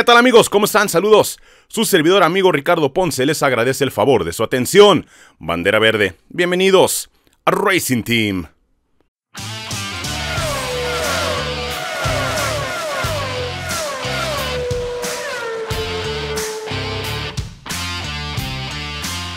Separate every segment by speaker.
Speaker 1: ¿Qué tal amigos? ¿Cómo están? Saludos. Su servidor amigo Ricardo Ponce les agradece el favor de su atención. Bandera Verde, bienvenidos a Racing Team.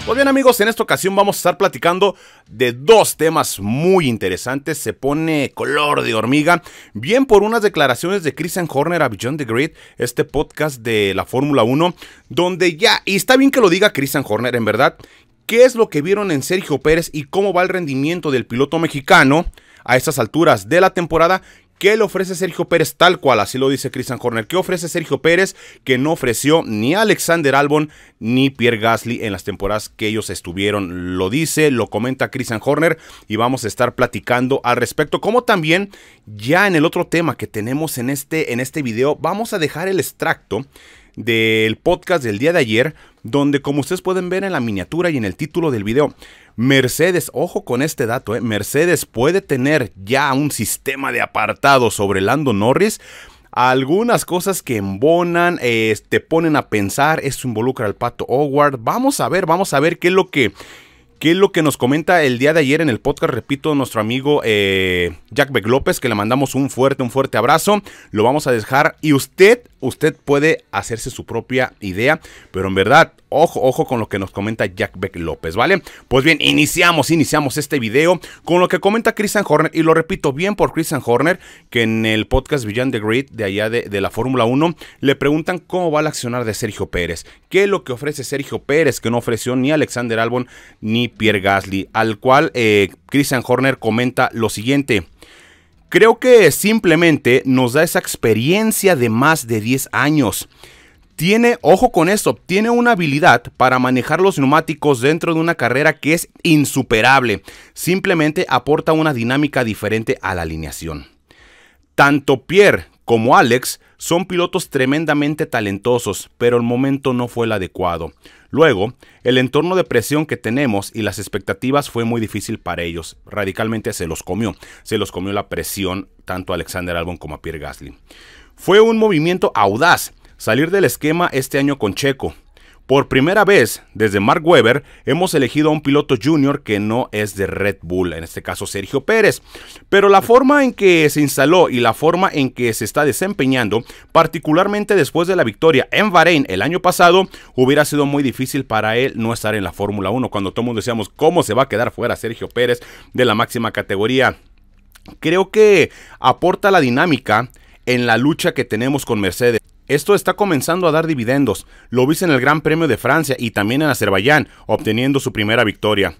Speaker 1: Pues bien amigos, en esta ocasión vamos a estar platicando de dos temas muy interesantes. Se pone color de hormiga. Bien por unas declaraciones de Christian Horner a John the Great, este podcast de la Fórmula 1, donde ya, y está bien que lo diga Christian Horner, en verdad, qué es lo que vieron en Sergio Pérez y cómo va el rendimiento del piloto mexicano a estas alturas de la temporada ¿Qué le ofrece Sergio Pérez tal cual? Así lo dice Christian Horner. ¿Qué ofrece Sergio Pérez que no ofreció ni Alexander Albon ni Pierre Gasly en las temporadas que ellos estuvieron? Lo dice, lo comenta Christian Horner y vamos a estar platicando al respecto. Como también ya en el otro tema que tenemos en este, en este video, vamos a dejar el extracto del podcast del día de ayer, donde como ustedes pueden ver en la miniatura y en el título del video, Mercedes, ojo con este dato, eh, Mercedes puede tener ya un sistema de apartado sobre Lando Norris. Algunas cosas que embonan, eh, te ponen a pensar, eso involucra al pato Howard. Vamos a ver, vamos a ver qué es lo que... ¿Qué es lo que nos comenta el día de ayer en el podcast? Repito, nuestro amigo eh, Jack Beck López, que le mandamos un fuerte, un fuerte abrazo. Lo vamos a dejar y usted, usted puede hacerse su propia idea. Pero en verdad, Ojo, ojo con lo que nos comenta Jack Beck López, ¿vale? Pues bien, iniciamos, iniciamos este video con lo que comenta Christian Horner. Y lo repito bien por Christian Horner, que en el podcast Beyond the Grid de allá de, la Fórmula 1, le preguntan cómo va el accionar de Sergio Pérez. ¿Qué es lo que ofrece Sergio Pérez que no ofreció ni Alexander Albon ni Pierre Gasly? Al cual eh, Christian Horner comenta lo siguiente. Creo que simplemente nos da esa experiencia de más de 10 años tiene, ojo con esto, tiene una habilidad para manejar los neumáticos dentro de una carrera que es insuperable. Simplemente aporta una dinámica diferente a la alineación. Tanto Pierre como Alex son pilotos tremendamente talentosos, pero el momento no fue el adecuado. Luego, el entorno de presión que tenemos y las expectativas fue muy difícil para ellos. Radicalmente se los comió. Se los comió la presión tanto a Alexander Albon como a Pierre Gasly. Fue un movimiento audaz, salir del esquema este año con Checo. Por primera vez desde Mark Webber hemos elegido a un piloto junior que no es de Red Bull, en este caso Sergio Pérez, pero la forma en que se instaló y la forma en que se está desempeñando, particularmente después de la victoria en Bahrein el año pasado, hubiera sido muy difícil para él no estar en la Fórmula 1 cuando todos decíamos cómo se va a quedar fuera Sergio Pérez de la máxima categoría. Creo que aporta la dinámica en la lucha que tenemos con Mercedes. Esto está comenzando a dar dividendos. Lo viste en el Gran Premio de Francia y también en Azerbaiyán, obteniendo su primera victoria.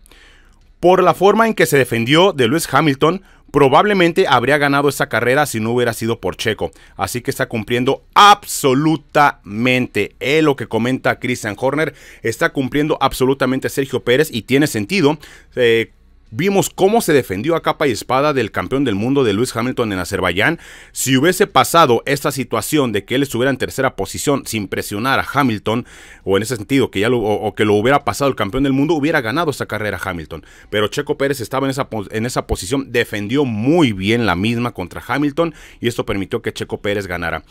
Speaker 1: Por la forma en que se defendió de Lewis Hamilton, probablemente habría ganado esa carrera si no hubiera sido por Checo. Así que está cumpliendo absolutamente. es lo que comenta Christian Horner está cumpliendo absolutamente Sergio Pérez y tiene sentido. Eh, Vimos cómo se defendió a capa y espada del campeón del mundo de Lewis Hamilton en Azerbaiyán. Si hubiese pasado esta situación de que él estuviera en tercera posición sin presionar a Hamilton, o en ese sentido que ya lo, que lo hubiera pasado el campeón del mundo, hubiera ganado esa carrera Hamilton. Pero Checo Pérez estaba en esa, en esa posición, defendió muy bien la misma contra Hamilton y esto permitió que Checo Pérez ganara.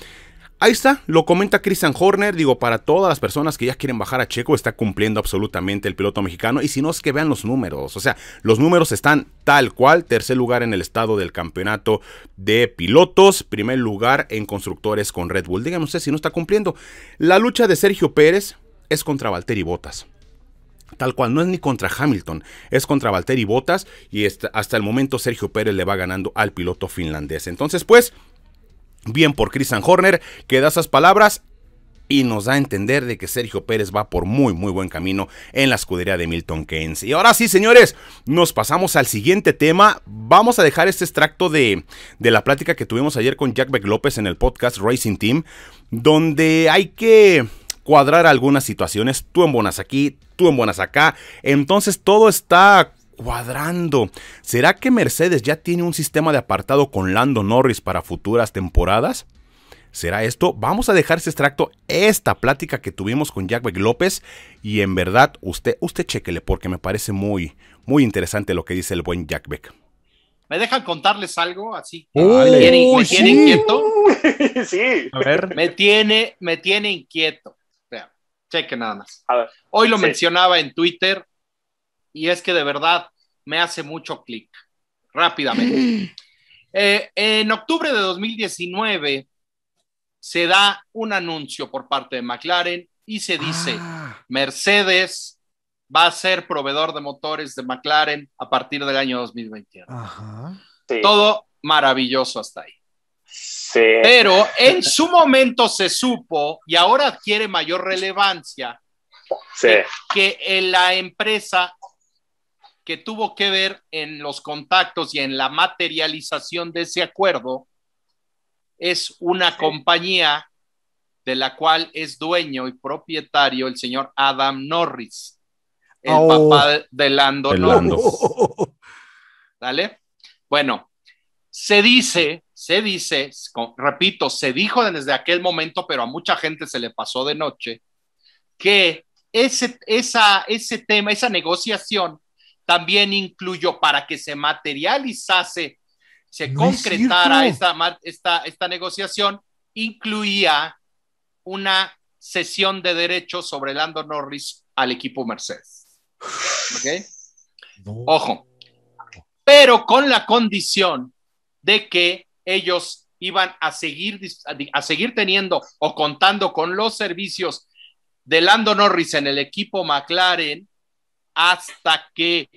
Speaker 1: Ahí está, lo comenta Christian Horner, digo, para todas las personas que ya quieren bajar a Checo, está cumpliendo absolutamente el piloto mexicano, y si no es que vean los números, o sea, los números están tal cual, tercer lugar en el estado del campeonato de pilotos, primer lugar en constructores con Red Bull, díganme usted si no está cumpliendo. La lucha de Sergio Pérez es contra Valtteri Bottas. Tal cual, no es ni contra Hamilton, es contra Valtteri Bottas y hasta el momento Sergio Pérez le va ganando al piloto finlandés. Entonces, pues, Bien por Christian Horner, que da esas palabras y nos da a entender de que Sergio Pérez va por muy muy buen camino en la escudería de Milton Keynes. Y ahora sí, señores, nos pasamos al siguiente tema. Vamos a dejar este extracto de, la plática que tuvimos ayer con Jack Beck López en el podcast Racing Team, donde hay que cuadrar algunas situaciones, tú en buenas aquí, tú en buenas acá, entonces todo está cuadrando. ¿Será que Mercedes ya tiene un sistema de apartado con Lando Norris para futuras temporadas? ¿Será esto? Vamos a dejar ese extracto, esta plática que tuvimos con Jack Beck López. Y en verdad, usted, usted chequele porque me parece muy, muy interesante lo que dice el buen Jack Beck.
Speaker 2: ¿Me dejan contarles algo? Así me tiene, me tiene inquieto. sí. A ver. Me tiene, inquieto. Vean, cheque nada más. A ver. Hoy lo mencionaba en Twitter y es que de verdad me hace mucho clic rápidamente. Eh, en octubre de 2019 se da un anuncio por parte de McLaren y se dice, ah. Mercedes va a ser proveedor de motores de McLaren a partir del año 2021. Todo maravilloso hasta ahí. Pero en su momento se supo y ahora adquiere mayor relevancia que, que la empresa que tuvo que ver en los contactos y en la materialización de ese acuerdo es una compañía de la cual es dueño y propietario el señor Adam Norris,
Speaker 1: el oh. papá
Speaker 2: de Lando, Bueno, se dice, se dice, repito, se dijo desde aquel momento, pero a mucha gente se le pasó de noche, que ese, esa, ese tema, esa negociación también incluyó para que se materializase, se concretara esta, negociación, incluía una sesión de derechos sobre Lando Norris al equipo Mercedes. ¿Ok? Ojo. Pero con la condición de que ellos iban a seguir, a seguir teniendo o contando con los servicios de Lando Norris en el equipo McLaren hasta que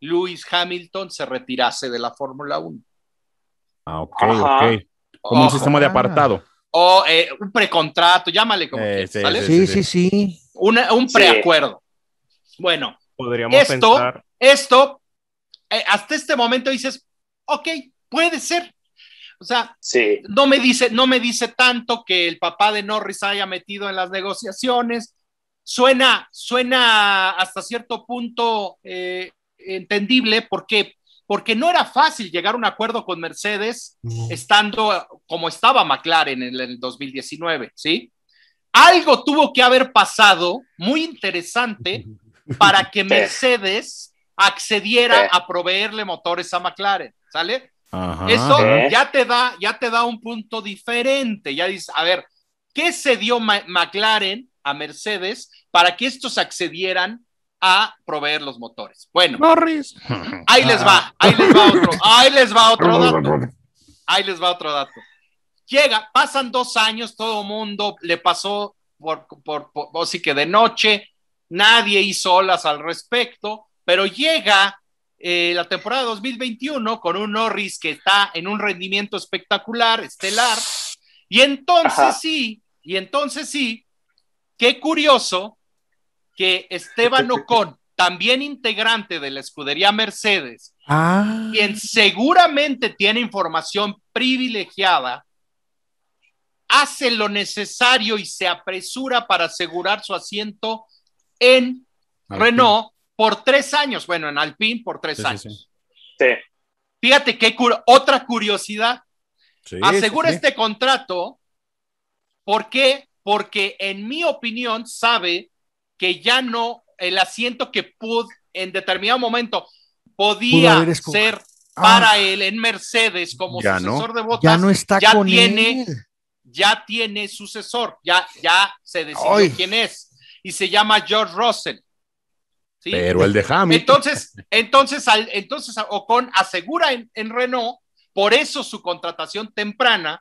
Speaker 2: Lewis Hamilton se retirase de la Fórmula 1.
Speaker 1: Ah, ok, ok. Como un sistema de apartado.
Speaker 2: O eh, un precontrato, llámale como eh, quieras, sí, sí, sí, sí, un preacuerdo. Bueno, podríamos esto, Esto, eh, hasta este momento dices, ok, puede ser. O sea, no, me dice, no me dice tanto que el papá de Norris haya metido en las negociaciones, Suena, suena hasta cierto punto eh, entendible porque, porque no era fácil llegar a un acuerdo con Mercedes estando como estaba McLaren en el 2019, ¿sí? Algo tuvo que haber pasado muy interesante para que Mercedes accediera a proveerle motores a McLaren, ¿sale?
Speaker 1: Eso ya
Speaker 2: te da, ya te da un punto diferente. Ya a ver, ¿qué se dio McLaren a Mercedes para que estos accedieran a proveer los motores. Bueno, ahí les va, ahí les va otro, ahí les va otro dato. Ahí les va otro dato. Llega, pasan dos años, todo mundo le pasó por, por, así que de noche, nadie hizo olas al respecto, pero llega eh, la temporada 2021 con un Norris que está en un rendimiento espectacular, estelar, y entonces sí, y entonces sí, Qué curioso que Esteban Ocon, también integrante de la escudería Mercedes, ah. quien seguramente tiene información privilegiada, hace lo necesario y se apresura para asegurar su asiento en Renault por tres años, bueno, en Alpine por tres años. Sí, Fíjate qué otra curiosidad. Asegura este contrato porque porque en mi opinión sabe que ya no el asiento que pudo en determinado momento podía ser ah. para él en Mercedes como sucesor de Bottas, ya no está ya con tiene, él. ya tiene sucesor, ya, ya se decidió quién es y se llama George Russell. Pero el de Hamilton. Entonces, entonces, al, entonces Ocon asegura en Renault, por eso su contratación temprana,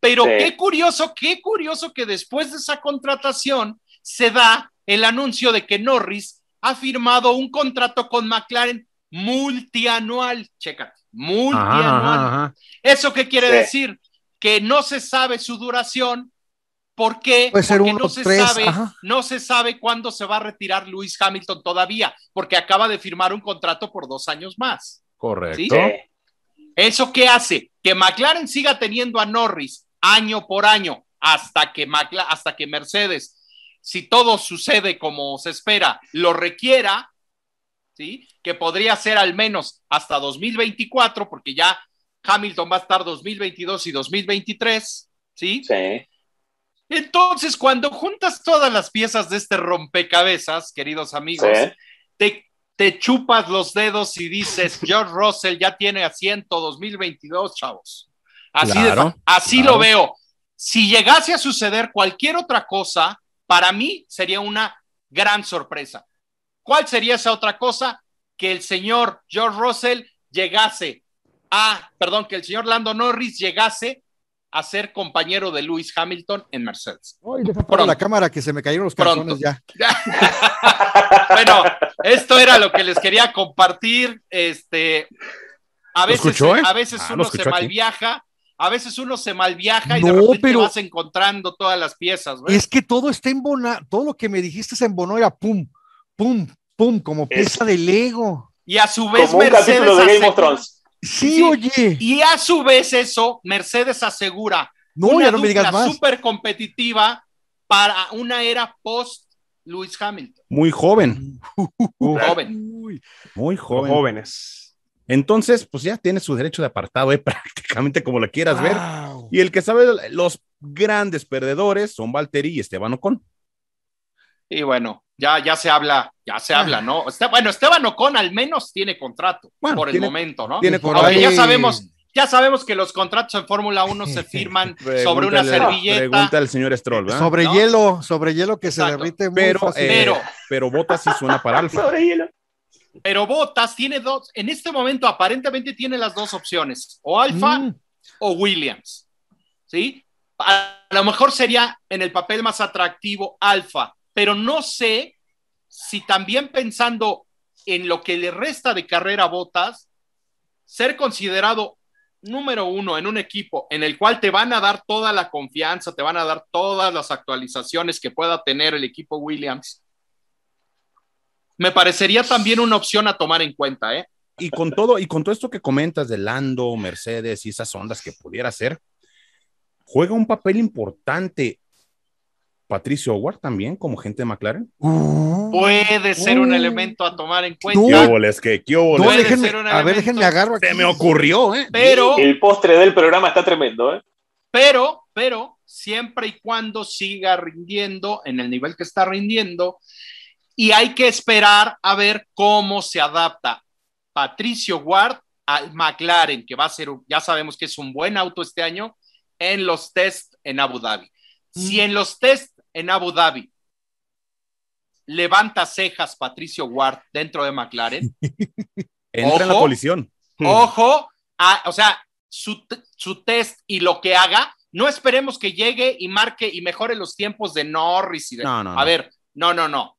Speaker 2: pero qué curioso, qué curioso que después de esa contratación se da el anuncio de que Norris ha firmado un contrato con McLaren multianual. Checa, multianual. ¿Eso qué quiere decir? Que no se sabe su duración. porque no, se sabe, no se sabe cuándo se va a retirar Lewis Hamilton todavía, porque acaba de firmar un contrato por dos años más. Correcto. ¿Eso qué hace? Que McLaren siga teniendo a Norris año por año hasta que, hasta que Mercedes, si todo sucede como se espera, lo requiera, ¿sí? que podría ser al menos hasta 2024, porque ya Hamilton va a estar 2022 y 2023, ¿sí? Sí. Entonces, cuando juntas todas las piezas de este rompecabezas, queridos amigos, te, te, chupas los dedos y dices, George Russell ya tiene asiento 2022, chavos. Así, lo veo. Si llegase a suceder cualquier otra cosa, para mí sería una gran sorpresa. ¿Cuál sería esa otra cosa? Que el señor George Russell llegase a, perdón, que el señor Lando Norris llegase a ser compañero de Lewis Hamilton en Mercedes. Hoy por la cámara que se me cayeron los calzones ya. bueno, esto era lo que les quería compartir. Este,
Speaker 1: a veces, eh? a veces ah, uno se
Speaker 2: malviaja a veces uno se malviaja y de repente vas encontrando todas las piezas. Es que todo está en embonado, todo lo que me dijiste se embonó era pum, pum, pum, como pieza de Lego. Y a su vez Mercedes Sí, oye. Y a su vez eso, Mercedes asegura no, ya más. super competitiva para una era post Lewis Hamilton.
Speaker 1: Muy joven. joven. Muy, muy joven. Muy jóvenes. Entonces, pues ya tiene su derecho de apartado, ¿eh? prácticamente como lo quieras ver. Y el que sabe, los grandes perdedores son Valtteri y Esteban Ocon.
Speaker 2: Y bueno, ya, ya se habla, ya se habla, ¿no? Ah. Este, bueno, Esteban Ocon al menos tiene contrato por el momento, ¿no? Tiene contrato. ya sabemos, ya sabemos que los contratos en Fórmula 1 se firman sobre una servilleta. Pregunta
Speaker 1: el señor Stroll.
Speaker 2: Sobre hielo, sobre hielo que se derrite muy pero, eh, pero, pero botas sí suena para Alfa. sobre hielo. Pero Bottas tiene dos, en este momento aparentemente tiene las dos opciones, o Alfa mm. o Williams. ¿Sí? A lo mejor sería en el papel más atractivo Alfa, pero no sé si también pensando en lo que le resta de carrera a Botas, ser considerado número uno en un equipo en el cual te van a dar toda la confianza, te van a dar todas las actualizaciones que pueda tener el equipo Williams me parecería también una opción a tomar en cuenta, ¿eh?
Speaker 1: Y con todo, y con todo esto que comentas de Lando, Mercedes y esas ondas que pudiera ser, juega un papel importante Patricio Howard también como gente de McLaren. Uh,
Speaker 2: Puede ser un uh. elemento a tomar en cuenta.
Speaker 1: qué que, no, déjenme, a ver, déjenme agarro. Se me ocurrió, ¿eh?
Speaker 2: Pero. El
Speaker 1: postre del programa está tremendo, ¿eh?
Speaker 2: Pero, pero, siempre y cuando siga rindiendo en el nivel que está rindiendo y hay que esperar a ver cómo se adapta Patricio Ward al McLaren, que va a ser, ya sabemos que es un buen auto este año, en los test en Abu Dhabi. Mm. Si en los test en Abu Dhabi levanta cejas Patricio Ward dentro de McLaren, entra en la
Speaker 1: colisión. Hmm.
Speaker 2: ojo, o sea, su, su test y lo que haga, no esperemos que llegue y marque y mejore los tiempos de Norris y de. No, a ver, no, no, no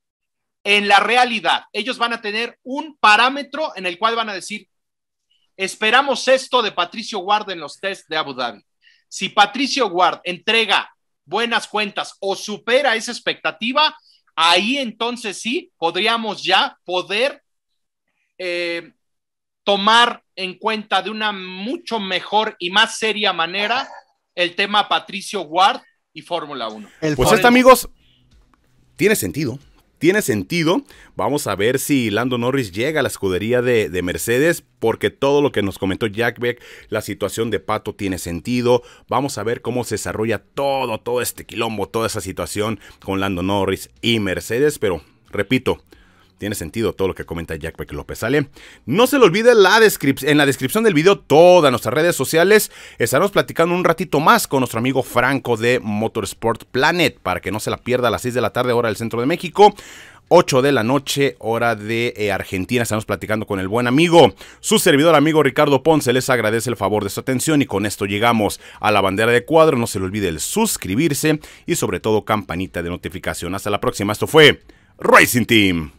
Speaker 2: en la realidad. Ellos van a tener un parámetro en el cual van a decir, esperamos esto de Patricio Ward en los test de Abu Dhabi. Si Patricio Ward entrega buenas cuentas o supera esa expectativa, ahí entonces sí podríamos ya poder eh, tomar en cuenta de una mucho mejor y más seria manera el tema Patricio Ward y Fórmula 1. Pues este, amigos,
Speaker 1: tiene sentido, tiene sentido. Vamos a ver si Lando Norris llega a la escudería de, Mercedes, porque todo lo que nos comentó Jack Beck, la situación de Pato tiene sentido. Vamos a ver cómo se desarrolla todo, todo este quilombo, toda esa situación con Lando Norris y Mercedes, pero repito, tiene sentido todo lo que comenta Jack Peck López, ¿sale? No se le olvide la en la descripción del video todas nuestras redes sociales. Estaremos platicando un ratito más con nuestro amigo Franco de Motorsport Planet para que no se la pierda a las 6 de la tarde hora del centro de México. 8 de la noche, hora de eh, Argentina. Estamos platicando con el buen amigo, su servidor amigo Ricardo Ponce. Les agradece el favor de su atención y con esto llegamos a la bandera de cuadro. No se le olvide el suscribirse y sobre todo campanita de notificación. Hasta la próxima. Esto fue Racing Team.